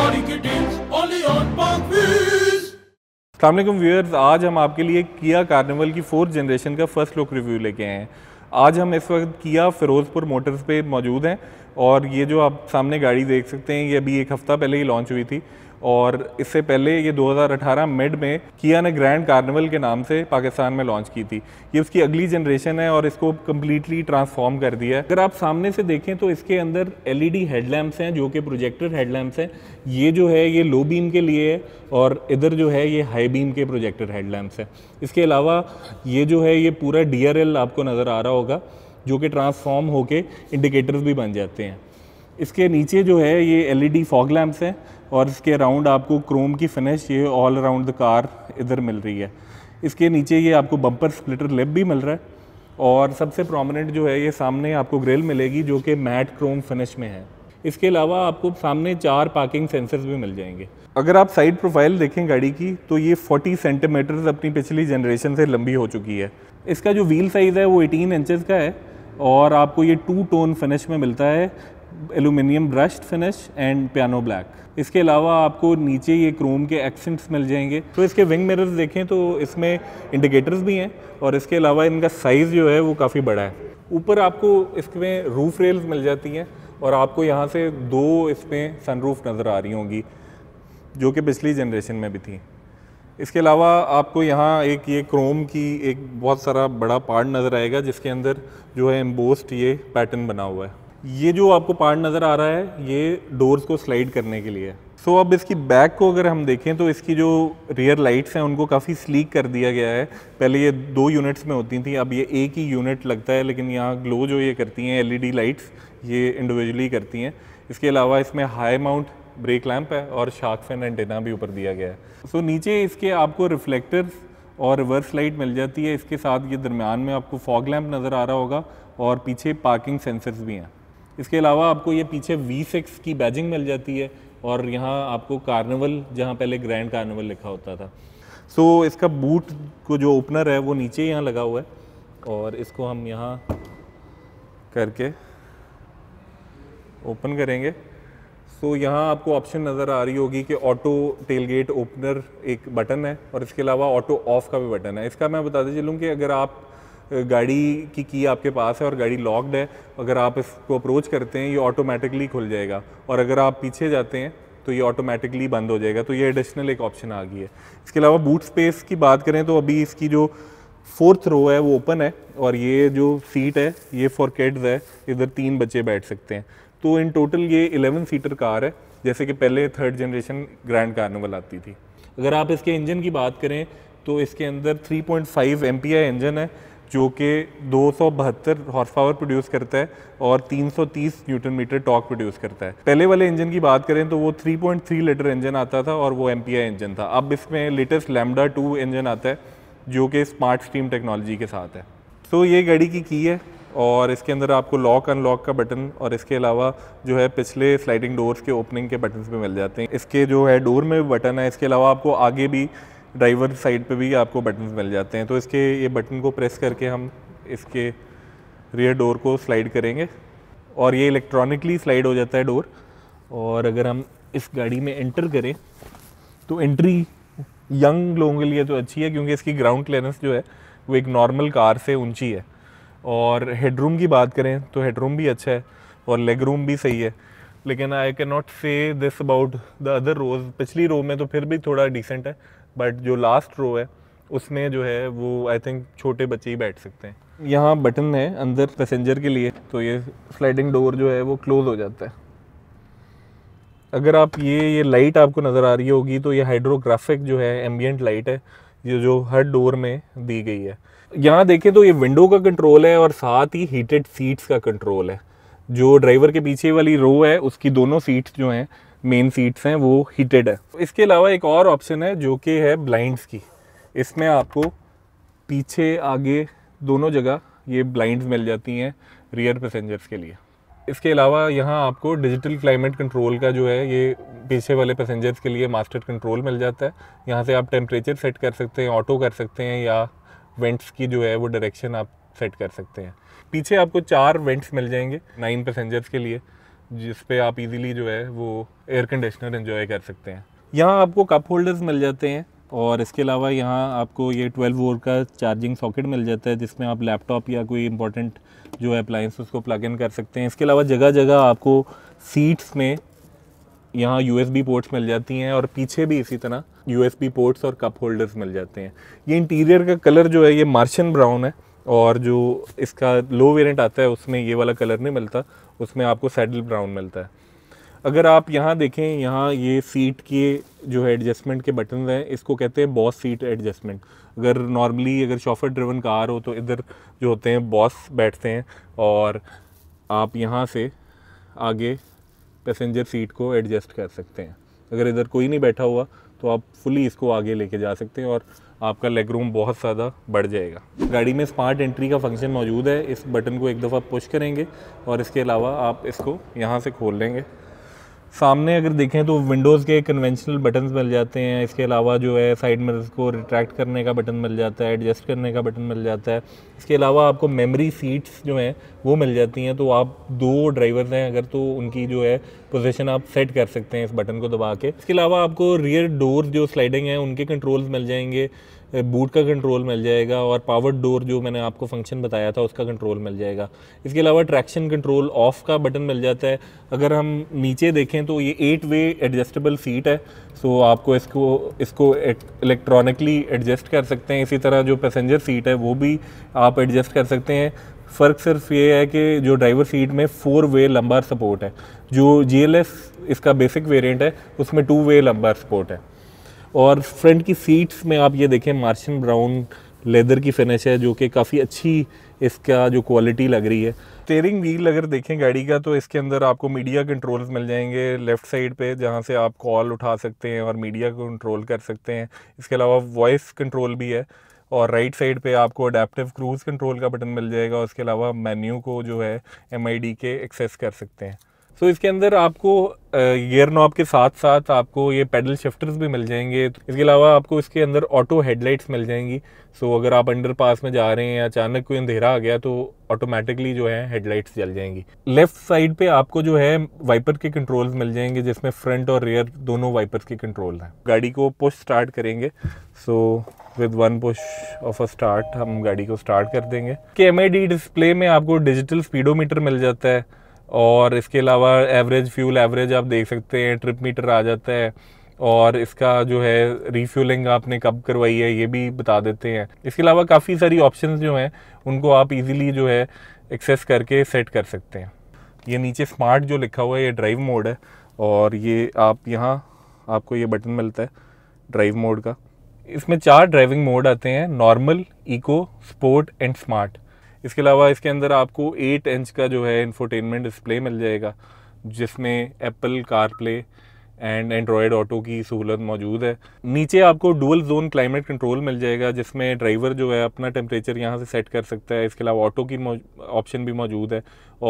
अल्लाम व्यूअर्स आज हम आपके लिए किया कार्निवल की फोर्थ जनरेशन का फर्स्ट लुक रिव्यू लेके आए हैं आज हम इस वक्त किया फ़िरोज़पुर मोटर्स पे मौजूद हैं और ये जो आप सामने गाड़ी देख सकते हैं ये अभी एक हफ़्ता पहले ही लॉन्च हुई थी और इससे पहले ये 2018 मेड में किया ने ग्रैंड कार्निवल के नाम से पाकिस्तान में लॉन्च की थी ये उसकी अगली जनरेशन है और इसको कम्प्लीटली ट्रांसफॉर्म कर दिया है अगर आप सामने से देखें तो इसके अंदर एलईडी हेडलैम्प्स e हैं जो कि प्रोजेक्टर हेडलैम्प्स हैं ये जो है ये लो बीम के लिए है और इधर जो है ये हाई बीम के प्रोजेक्टर हेडलैम्प्स हैं इसके अलावा ये जो है ये पूरा डी आपको नज़र आ रहा होगा जो कि ट्रांसफॉर्म होके इंडिकेटर्स भी बन जाते हैं इसके नीचे जो है ये एलईडी फॉग लैम्प्स हैं और इसके अराउंड आपको क्रोम की फिनिश ये ऑल अराउंड द कार इधर मिल रही है इसके नीचे ये आपको बम्पर स्प्लिटर लिप भी मिल रहा है और सबसे प्रोमिनेंट जो है ये सामने आपको ग्रिल मिलेगी जो कि मैट क्रोम फिनिश में है इसके अलावा आपको सामने चार पार्किंग सेंसर्स भी मिल जाएंगे अगर आप साइड प्रोफाइल देखें गाड़ी की तो ये 40 सेंटीमीटर्स अपनी पिछली जनरेशन से लंबी हो चुकी है इसका जो व्हील साइज़ है वो 18 इंचेस का है और आपको ये टू टोन फिनिश में मिलता है aluminium brushed finish and piano black इसके अलावा आपको नीचे ये क्रोम के एक्सेंट्स मिल जाएंगे तो इसके विंग मिरर्स देखें तो इसमें इंडिकेटर्स भी हैं और इसके अलावा इनका साइज़ जो है वो काफ़ी बड़ा है ऊपर आपको इसमें रूफ रेल्स मिल जाती हैं और आपको यहाँ से दो इसमें सनरूफ नज़र आ रही होंगी जो कि पिछली जनरेशन में भी थी इसके अलावा आपको यहाँ एक ये क्रोम की एक बहुत सारा बड़ा पार्ट नज़र आएगा जिसके अंदर जो है एम्बोस्ट ये पैटर्न बना हुआ है ये जो आपको पार्ट नज़र आ रहा है ये डोर्स को स्लाइड करने के लिए सो so, अब इसकी बैक को अगर हम देखें तो इसकी जो रियर लाइट्स हैं उनको काफ़ी स्लीक कर दिया गया है पहले ये दो यूनिट्स में होती थी अब ये एक ही यूनिट लगता है लेकिन यहाँ ग्लो जो ये करती हैं एलईडी लाइट्स ये इंडिविजुअली करती हैं इसके अलावा इसमें हाई माउंट ब्रेक लैम्प है और शार्क फैन एंटेना भी ऊपर दिया गया है सो so, नीचे इसके आपको रिफ्लेक्टर्स और रिवर्स लाइट मिल जाती है इसके साथ ये दरमियान में आपको फॉग लैम्प नज़र आ रहा होगा और पीछे पार्किंग सेंसर्स भी हैं इसके अलावा आपको ये पीछे वी सिक्स की बैजिंग मिल जाती है और यहाँ आपको कार्निवल जहाँ पहले ग्रैंड कार्निवल लिखा होता था सो so, इसका बूट को जो ओपनर है वो नीचे यहाँ लगा हुआ है और इसको हम यहाँ करके ओपन करेंगे सो so, यहाँ आपको ऑप्शन नज़र आ रही होगी कि ऑटो टेलगेट ओपनर एक बटन है और इसके अलावा ऑटो ऑफ का भी बटन है इसका मैं बताते चलूँ कि अगर आप गाड़ी की की आपके पास है और गाड़ी लॉक्ड है अगर आप इसको अप्रोच करते हैं ये ऑटोमेटिकली खुल जाएगा और अगर आप पीछे जाते हैं तो ये ऑटोमेटिकली बंद हो जाएगा तो ये एडिशनल एक ऑप्शन आ गई है इसके अलावा बूट स्पेस की बात करें तो अभी इसकी जो फोर्थ रो है वो ओपन है और ये जो सीट है ये फॉर किड्स है इधर तीन बच्चे बैठ सकते हैं तो इन टोटल ये इलेवन सीटर कार है जैसे कि पहले थर्ड जनरेशन ग्रैंड कार्निवल आती थी अगर आप इसके इंजन की बात करें तो इसके अंदर 3.5 पॉइंट इंजन है जो कि दो सौ बहत्तर हॉर्स पावर प्रोड्यूस करता है और 330 न्यूटन मीटर टॉक प्रोड्यूस करता है पहले वाले इंजन की बात करें तो वो 3.3 लीटर इंजन आता था और वो एम इंजन था अब इसमें लेटेस्ट लैमडा टू इंजन आता है जो कि स्मार्ट स्टीम टेक्नोलॉजी के साथ है सो तो so, ये गाड़ी की की है और इसके अंदर आपको लॉक अनलॉक का बटन और इसके अलावा जो है पिछले स्लाइडिंग डोर्स के ओपनिंग के बटन्स भी मिल जाते हैं इसके जो है डोर में बटन है इसके अलावा आपको आगे भी ड्राइवर साइड पे भी आपको बटन मिल जाते हैं तो इसके ये बटन को प्रेस करके हम इसके रियर डोर को स्लाइड करेंगे और ये इलेक्ट्रॉनिकली स्लाइड हो जाता है डोर और अगर हम इस गाड़ी में एंटर करें तो एंट्री यंग लोगों के लिए तो अच्छी है क्योंकि इसकी ग्राउंड क्लियरेंस जो है वो एक नॉर्मल कार से ऊंची है और हेडरूम की बात करें तो हेडरूम भी अच्छा है और लेग रूम भी सही है लेकिन I can not say this about the other rows पिछली रो में तो फिर भी थोड़ा डिसेंट है बट जो लास्ट रो है उसमें जो है वो आई थिंक छोटे बच्चे ही बैठ सकते हैं यहाँ बटन है अंदर पैसेंजर के लिए तो ये स्लाइडिंग डोर जो है वो क्लोज़ हो जाता है अगर आप ये ये लाइट आपको नज़र आ रही होगी तो ये हाइड्रोग्राफिक जो है एम्बियट लाइट है ये जो हर डोर में दी गई है यहाँ देखें तो ये विंडो का कंट्रोल है और साथ ही हीटेड सीट्स का कंट्रोल है जो ड्राइवर के पीछे वाली रो है उसकी दोनों सीट्स जो हैं मेन सीट्स हैं वो हीटेड है इसके अलावा एक और ऑप्शन है जो कि है ब्लाइंड्स की इसमें आपको पीछे आगे दोनों जगह ये ब्लाइंड्स मिल जाती हैं रियर पैसेंजर्स के लिए इसके अलावा यहाँ आपको डिजिटल क्लाइमेट कंट्रोल का जो है ये पीछे वाले पैसेंजर्स के लिए मास्टर कंट्रोल मिल जाता है यहाँ से आप टेम्परेचर सेट कर सकते हैं ऑटो कर सकते हैं या वेंट्स की जो है वो डायरेक्शन आप सेट कर सकते हैं पीछे आपको चार वेंट्स मिल जाएंगे नाइन पैसेंजर्स के लिए जिस पे आप इजीली जो है वो एयर कंडीशनर इन्जॉय कर सकते हैं यहाँ आपको कप होल्डर्स मिल जाते हैं और इसके अलावा यहाँ आपको ये 12 वोल्ट का चार्जिंग सॉकेट मिल जाता है जिसमें आप लैपटॉप या कोई इंपॉर्टेंट जो है अप्लाइंस उसको प्लग इन कर सकते हैं इसके अलावा जगह जगह आपको सीट्स में यहाँ यू पोर्ट्स मिल जाती हैं और पीछे भी इसी तरह यू पोर्ट्स और कप होल्डर्स मिल जाते हैं ये इंटीरियर का कलर जो है ये मार्शन ब्राउन है और जो इसका लो वेरिएंट आता है उसमें ये वाला कलर नहीं मिलता उसमें आपको सैडल ब्राउन मिलता है अगर आप यहाँ देखें यहाँ ये सीट के जो है एडजस्टमेंट के बटन हैं इसको कहते हैं बॉस सीट एडजस्टमेंट अगर नॉर्मली अगर शॉफर ड्रिवन कार हो तो इधर जो होते हैं बॉस बैठते हैं और आप यहाँ से आगे पैसेंजर सीट को एडजस्ट कर सकते हैं अगर इधर कोई नहीं बैठा हुआ तो आप फुली इसको आगे लेके जा सकते हैं और आपका लेग रूम बहुत ज़्यादा बढ़ जाएगा गाड़ी में स्मार्ट एंट्री का फंक्शन मौजूद है इस बटन को एक दफ़ा पुश करेंगे और इसके अलावा आप इसको यहाँ से खोल लेंगे सामने अगर देखें तो विंडोज़ के कन्वेंशनल बटन मिल जाते हैं इसके अलावा जो है साइड में इसको रिट्रैक्ट करने का बटन मिल जाता है एडजस्ट करने का बटन मिल जाता है इसके अलावा आपको मेमोरी सीट्स जो हैं वो मिल जाती हैं तो आप दो ड्राइवर हैं अगर तो उनकी जो है पोजीशन आप सेट कर सकते हैं इस बटन को दबा के इसके अलावा आपको रियर डोर जो स्लाइडिंग है उनके कंट्रोल्स मिल जाएंगे बूट का कंट्रोल मिल जाएगा और पावर डोर जो मैंने आपको फंक्शन बताया था उसका कंट्रोल मिल जाएगा इसके अलावा ट्रैक्शन कंट्रोल ऑफ का बटन मिल जाता है अगर हम नीचे देखें तो ये एट वे एडजस्टेबल सीट है सो so, आपको इसको इसको इलेक्ट्रॉनिकली एडजस्ट कर सकते हैं इसी तरह जो पैसेंजर सीट है वो भी आप एडजस्ट कर सकते हैं फ़र्क सिर्फ ये है कि जो ड्राइवर सीट में फोर वे लंबार सपोर्ट है जो जी इसका बेसिक वेरिएंट है उसमें टू वे लंबार सपोर्ट है और फ्रंट की सीट्स में आप ये देखें मार्शन ब्राउन लेदर की फिनिश है जो कि काफ़ी अच्छी इसका जो क्वालिटी लग रही है स्टेयरिंग व्हील अगर देखें गाड़ी का तो इसके अंदर आपको मीडिया कंट्रोल्स मिल जाएंगे लेफ्ट साइड पे जहाँ से आप कॉल उठा सकते हैं और मीडिया को कंट्रोल कर सकते हैं इसके अलावा वॉइस कंट्रोल भी है और राइट साइड पे आपको अडेप्टिव क्रूज़ कंट्रोल का बटन मिल जाएगा उसके अलावा मेन्यू को जो है एम के एक्सेस कर सकते हैं सो इसके अंदर आपको गियर नॉब के साथ साथ आपको ये पेडल शिफ्टर्स भी मिल जाएंगे इसके अलावा आपको इसके अंदर ऑटो हेडलाइट्स मिल जाएंगी सो अगर आप अंडर पास में जा रहे हैं या अचानक कोई अंधेरा आ गया तो ऑटोमेटिकली जो है हेडलाइट्स जल जाएंगी लेफ्ट साइड पे आपको जो है वाइपर के कंट्रोल्स मिल जाएंगे जिसमें फ्रंट और रेयर दोनों वाइपर्स के कंट्रोल हैं गाड़ी को पुश स्टार्ट करेंगे so with one push of a start हम गाड़ी को स्टार्ट कर देंगे के एम डिस्प्ले में आपको डिजिटल स्पीडोमीटर मिल जाता है और इसके अलावा एवरेज फ्यूल एवरेज आप देख सकते हैं ट्रिप मीटर आ जाता है और इसका जो है रिफ्यूलिंग आपने कब करवाई है ये भी बता देते हैं इसके अलावा काफ़ी सारी ऑप्शंस जो हैं उनको आप इजीली जो है एक्सेस करके सेट कर सकते हैं ये नीचे स्मार्ट जो लिखा हुआ है ये ड्राइव मोड है और ये आप यहाँ आपको ये बटन मिलता है ड्राइव मोड का इसमें चार ड्राइविंग मोड आते हैं normal eco sport and smart इसके अलावा इसके अंदर आपको एट इंच का जो है इन्फोटेनमेंट डिस्प्ले मिल जाएगा जिसमें Apple car CarPlay and Android auto की सहूलत मौजूद है नीचे आपको डुअल जोन क्लाइमेट कंट्रोल मिल जाएगा जिसमें ड्राइवर जो है अपना टेम्परेचर यहाँ से सेट कर सकता है इसके अलावा ऑटो की ऑप्शन भी मौजूद है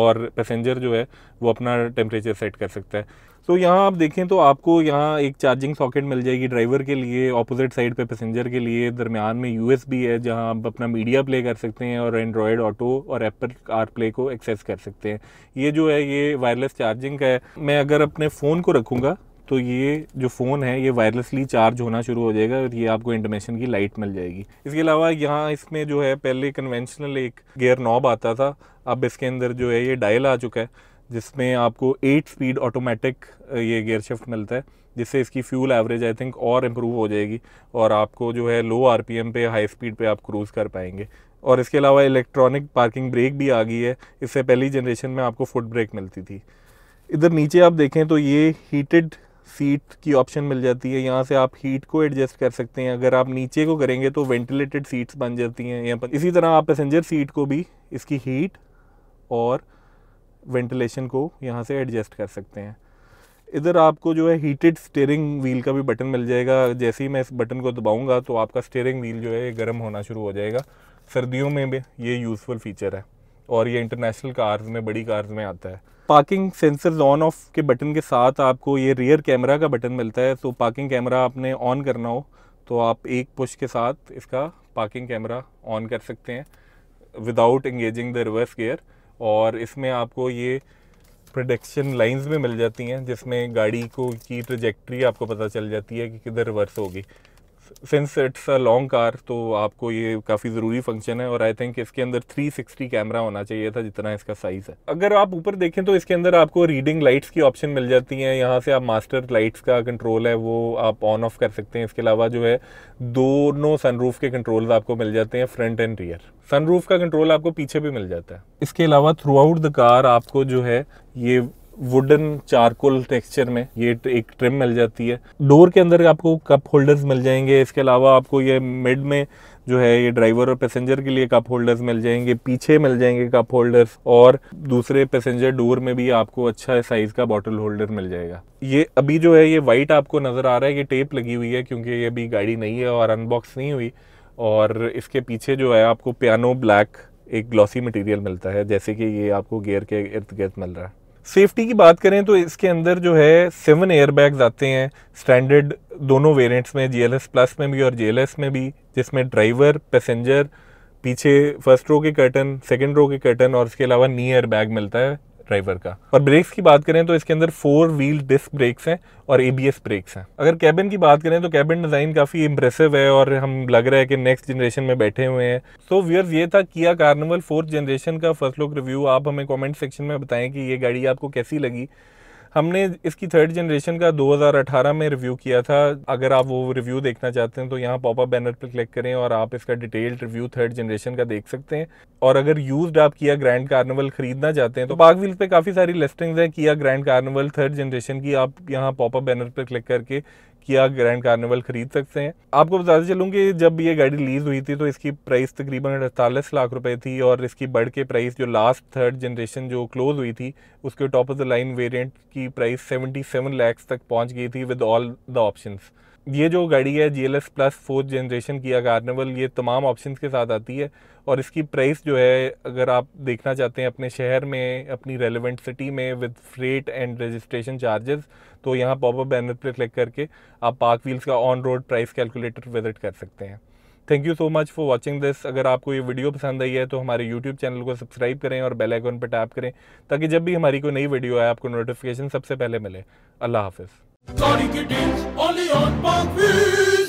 और पैसेंजर जो है वो अपना टेम्परेचर सेट कर सकता है सो यहाँ आप देखें तो आपको यहाँ एक चार्जिंग सॉकेट मिल जाएगी ड्राइवर के लिए ऑपोजिट साइड पे पैसेंजर के लिए दरमियान में यू है जहाँ आप अपना मीडिया प्ले कर सकते हैं और एंड्रॉयड ऑटो और एप्पल कार प्ले को एक्सेस कर सकते हैं ये जो है ये वायरलेस चार्जिंग का है मैं अगर अपने फ़ोन को रखूँगा तो ये जो फ़ोन है ये वायरलेसली चार्ज होना शुरू हो जाएगा और ये आपको इंटरमेशन की लाइट मिल जाएगी इसके अलावा यहाँ इसमें जो है पहले कन्वेंशनल एक गेयर नॉब आता था अब इसके अंदर जो है ये डायल आ चुका है जिसमें आपको एट स्पीड ऑटोमेटिक ये गेयर शिफ्ट मिलता है जिससे इसकी फ्यूल एवरेज आई थिंक और इम्प्रूव हो जाएगी और आपको जो है लो एम पे हाई स्पीड पे आप क्रूज़ कर पाएंगे और इसके अलावा इलेक्ट्रॉनिक पार्किंग ब्रेक भी आ गई है इससे पहली जनरेशन में आपको फुट ब्रेक मिलती थी इधर नीचे आप देखें तो ये हीटेड सीट की ऑप्शन मिल जाती है यहाँ से आप हीट को एडजस्ट कर सकते हैं अगर आप नीचे को करेंगे तो वेंटिलेटेड सीट्स बन जाती हैं यहाँ पर इसी तरह आप पैसेंजर सीट को भी इसकी हीट और वेंटिलेशन को यहाँ से एडजस्ट कर सकते हैं इधर आपको जो है हीटेड स्टेयरिंग व्हील का भी बटन मिल जाएगा जैसे ही मैं इस बटन को दबाऊंगा तो आपका स्टेयरिंग व्हील जो है गर्म होना शुरू हो जाएगा सर्दियों में भी ये यूज़फुल फीचर है और ये इंटरनेशनल कार्स में बड़ी कार्स में आता है पार्किंग सेंसर्स ऑन ऑफ के बटन के साथ आपको ये रियर कैमरा का बटन मिलता है तो पार्किंग कैमरा आपने ऑन करना हो तो आप एक पुश के साथ इसका पार्किंग कैमरा ऑन कर सकते हैं without engaging the reverse gear और इसमें आपको ये प्रोडक्शन लाइंस भी मिल जाती हैं जिसमें गाड़ी को की ट्रजेक्ट्री आपको पता चल जाती है कि किधर रिवर्स होगी since it's a long car तो आपको ये काफ़ी ज़रूरी फंक्शन है और आई थिंक इसके अंदर 360 कैमरा होना चाहिए था जितना इसका साइज़ है अगर आप ऊपर देखें तो इसके अंदर आपको रीडिंग लाइट्स की ऑप्शन मिल जाती हैं यहाँ से आप मास्टर लाइट्स का कंट्रोल है वो आप ऑन ऑफ कर सकते हैं इसके अलावा जो है दोनों सनरूफ के कंट्रोल्स आपको मिल जाते हैं फ्रंट एंड रियर सनरूफ का कंट्रोल आपको पीछे भी मिल जाता है इसके अलावा थ्रू आउट द कार आपको जो है ये वुडन चारकोल टेक्सचर में ये एक ट्रिम मिल जाती है डोर के अंदर आपको कप होल्डर्स मिल जाएंगे इसके अलावा आपको ये मिड में जो है ये ड्राइवर और पैसेंजर के लिए कप होल्डर्स मिल जाएंगे पीछे मिल जाएंगे कप होल्डर्स और दूसरे पैसेंजर डोर में भी आपको अच्छा साइज़ का बॉटल होल्डर मिल जाएगा ये अभी जो है ये वाइट आपको नज़र आ रहा है ये टेप लगी हुई है क्योंकि ये अभी गाड़ी नहीं है और अनबॉक्स नहीं हुई और इसके पीछे जो है आपको पियानो ब्लैक एक ग्लॉसी मटेरियल मिलता है जैसे कि ये आपको गेयर के इर्द गिर्द मिल रहा है सेफ्टी की बात करें तो इसके अंदर जो है सेवन एयरबैग्स आते हैं स्टैंडर्ड दोनों वेरिएंट्स में जी प्लस में भी और जी में भी जिसमें ड्राइवर पैसेंजर पीछे फर्स्ट रो के कर्टन सेकेंड रो के कर्टन और इसके अलावा नी एयर बैग मिलता है ड्राइवर का और ब्रेक्स की बात करें तो इसके अंदर फोर व्हील डिस्क ब्रेक्स हैं और एबीएस ब्रेक्स हैं अगर कैबिन की बात करें तो कैबिन डिज़ाइन काफ़ी इंप्रेसिव है और हम लग रहा है कि नेक्स्ट जनरेशन में बैठे हुए हैं सो व्यूअर्स ये था किया कार्निवल फोर्थ जनरेशन का फर्स्ट लुक रिव्यू आप हमें कॉमेंट सेक्शन में बताएं कि ये गाड़ी आपको कैसी लगी हमने इसकी थर्ड जनरेशन का 2018 में रिव्यू किया था अगर आप वो रिव्यू देखना चाहते हैं तो यहाँ पॉपअप बैनर पर क्लिक करें और आप इसका डिटेल्ड रिव्यू थर्ड जनरेशन का देख सकते हैं और अगर यूज्ड आप किया ग्रैंड कार्निवल खरीदना चाहते हैं तो बाग व्हील पे काफ़ी सारी लिस्टिंग्स हैं किया ग्रैंड कार्निवल थर्ड जनरेशन की आप यहाँ पॉपअप बैनर पर क्लिक करके किया ग्रैंड कार्निवल खरीद सकते हैं आपको बताते चलूँ कि जब ये गाड़ी रिलीज़ हुई थी तो इसकी प्राइस तकरीबन अड़तालीस लाख रुपए थी और इसकी बढ़ के प्राइस जो लास्ट थर्ड जनरेशन जो क्लोज हुई थी उसके top of the line variant की प्राइस 77 लाख तक पहुंच गई थी विद ऑल द ऑप्शंस ये जो गाड़ी है G L S plus fourth generation की कार्निवल ये तमाम ऑप्शंस के साथ आती है और इसकी प्राइस जो है अगर आप देखना चाहते हैं अपने शहर में अपनी रेलिवेंट सिटी में with freight and registration charges तो यहाँ पॉपअप बैनर पर क्लिक करके आप पार्क व्हील्स का on road price calculator visit कर सकते हैं thank you so much for watching this अगर आपको ये वीडियो पसंद आई है तो हमारे यूट्यूब चैनल को सब्सक्राइब करें और बेल आइकन पर टैप करें ताकि जब भी हमारी कोई नई वीडियो आए आपको नोटिफिकेशन सबसे पहले मिले अल्लाह हाफिज़ Sorry, Kittens, only on Parkview.